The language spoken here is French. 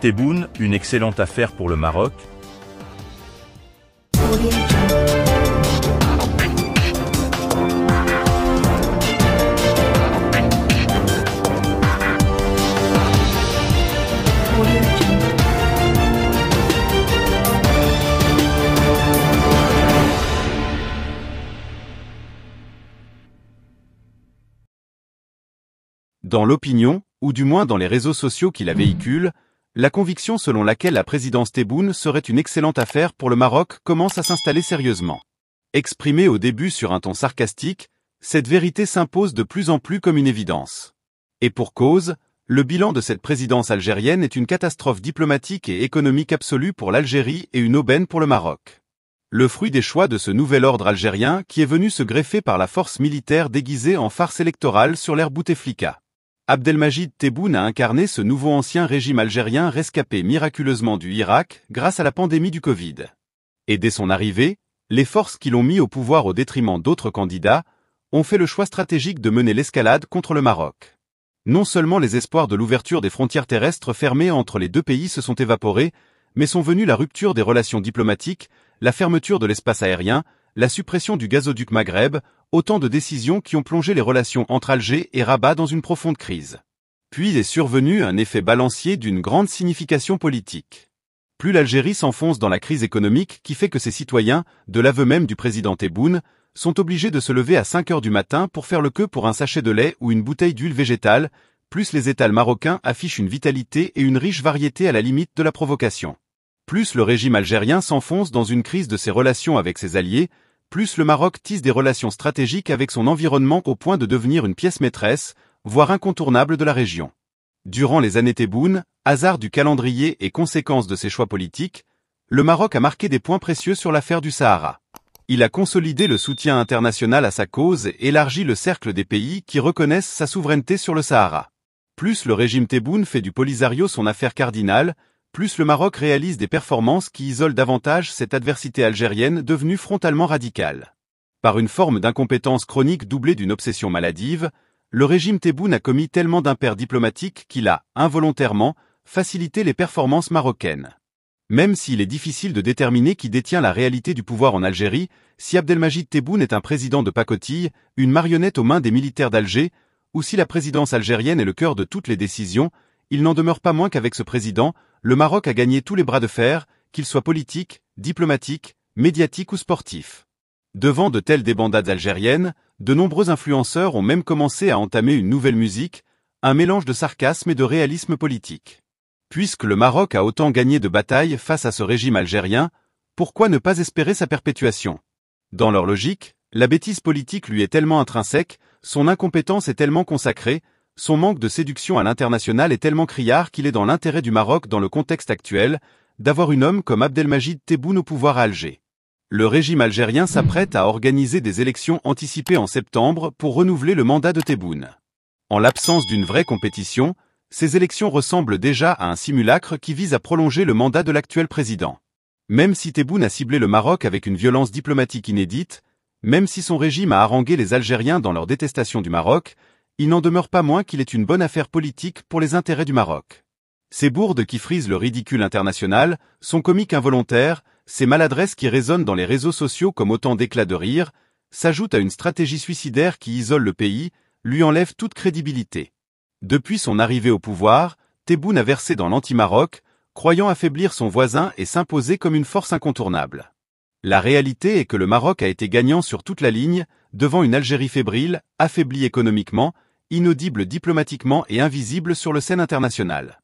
Tebboune, une excellente affaire pour le Maroc. Dans l'opinion, ou du moins dans les réseaux sociaux qui la véhiculent, la conviction selon laquelle la présidence Tebboune serait une excellente affaire pour le Maroc commence à s'installer sérieusement. Exprimée au début sur un ton sarcastique, cette vérité s'impose de plus en plus comme une évidence. Et pour cause, le bilan de cette présidence algérienne est une catastrophe diplomatique et économique absolue pour l'Algérie et une aubaine pour le Maroc. Le fruit des choix de ce nouvel ordre algérien qui est venu se greffer par la force militaire déguisée en farce électorale sur l'ère Bouteflika. Abdelmajid Tebboune a incarné ce nouveau ancien régime algérien rescapé miraculeusement du Irak grâce à la pandémie du Covid. Et dès son arrivée, les forces qui l'ont mis au pouvoir au détriment d'autres candidats ont fait le choix stratégique de mener l'escalade contre le Maroc. Non seulement les espoirs de l'ouverture des frontières terrestres fermées entre les deux pays se sont évaporés, mais sont venues la rupture des relations diplomatiques, la fermeture de l'espace aérien, la suppression du gazoduc Maghreb, autant de décisions qui ont plongé les relations entre Alger et Rabat dans une profonde crise. Puis est survenu un effet balancier d'une grande signification politique. Plus l'Algérie s'enfonce dans la crise économique qui fait que ses citoyens, de l'aveu même du président Tebboune, sont obligés de se lever à 5 heures du matin pour faire le queue pour un sachet de lait ou une bouteille d'huile végétale, plus les étals marocains affichent une vitalité et une riche variété à la limite de la provocation plus le régime algérien s'enfonce dans une crise de ses relations avec ses alliés, plus le Maroc tisse des relations stratégiques avec son environnement au point de devenir une pièce maîtresse, voire incontournable de la région. Durant les années Tebboune, hasard du calendrier et conséquence de ses choix politiques, le Maroc a marqué des points précieux sur l'affaire du Sahara. Il a consolidé le soutien international à sa cause et élargi le cercle des pays qui reconnaissent sa souveraineté sur le Sahara. Plus le régime Tebboune fait du Polisario son affaire cardinale, plus le Maroc réalise des performances qui isolent davantage cette adversité algérienne devenue frontalement radicale. Par une forme d'incompétence chronique doublée d'une obsession maladive, le régime Tebboune a commis tellement d'impairs diplomatiques qu'il a, involontairement, facilité les performances marocaines. Même s'il est difficile de déterminer qui détient la réalité du pouvoir en Algérie, si Abdelmajid Tebboune est un président de pacotille, une marionnette aux mains des militaires d'Alger, ou si la présidence algérienne est le cœur de toutes les décisions, il n'en demeure pas moins qu'avec ce président, le Maroc a gagné tous les bras de fer, qu'il soit politique, diplomatique, médiatique ou sportif. Devant de telles débandades algériennes, de nombreux influenceurs ont même commencé à entamer une nouvelle musique, un mélange de sarcasme et de réalisme politique. Puisque le Maroc a autant gagné de batailles face à ce régime algérien, pourquoi ne pas espérer sa perpétuation Dans leur logique, la bêtise politique lui est tellement intrinsèque, son incompétence est tellement consacrée, son manque de séduction à l'international est tellement criard qu'il est dans l'intérêt du Maroc dans le contexte actuel d'avoir une homme comme Abdelmajid Tebboune au pouvoir à Alger. Le régime algérien s'apprête à organiser des élections anticipées en septembre pour renouveler le mandat de Tebboune. En l'absence d'une vraie compétition, ces élections ressemblent déjà à un simulacre qui vise à prolonger le mandat de l'actuel président. Même si Tebboune a ciblé le Maroc avec une violence diplomatique inédite, même si son régime a harangué les Algériens dans leur détestation du Maroc, il n'en demeure pas moins qu'il est une bonne affaire politique pour les intérêts du Maroc. Ces bourdes qui frisent le ridicule international, son comique involontaire, ces maladresses qui résonnent dans les réseaux sociaux comme autant d'éclats de rire, s'ajoutent à une stratégie suicidaire qui isole le pays, lui enlève toute crédibilité. Depuis son arrivée au pouvoir, Tebboune a versé dans l'anti-Maroc, croyant affaiblir son voisin et s'imposer comme une force incontournable. La réalité est que le Maroc a été gagnant sur toute la ligne, devant une Algérie fébrile, affaiblie économiquement, inaudible diplomatiquement et invisible sur le scène internationale.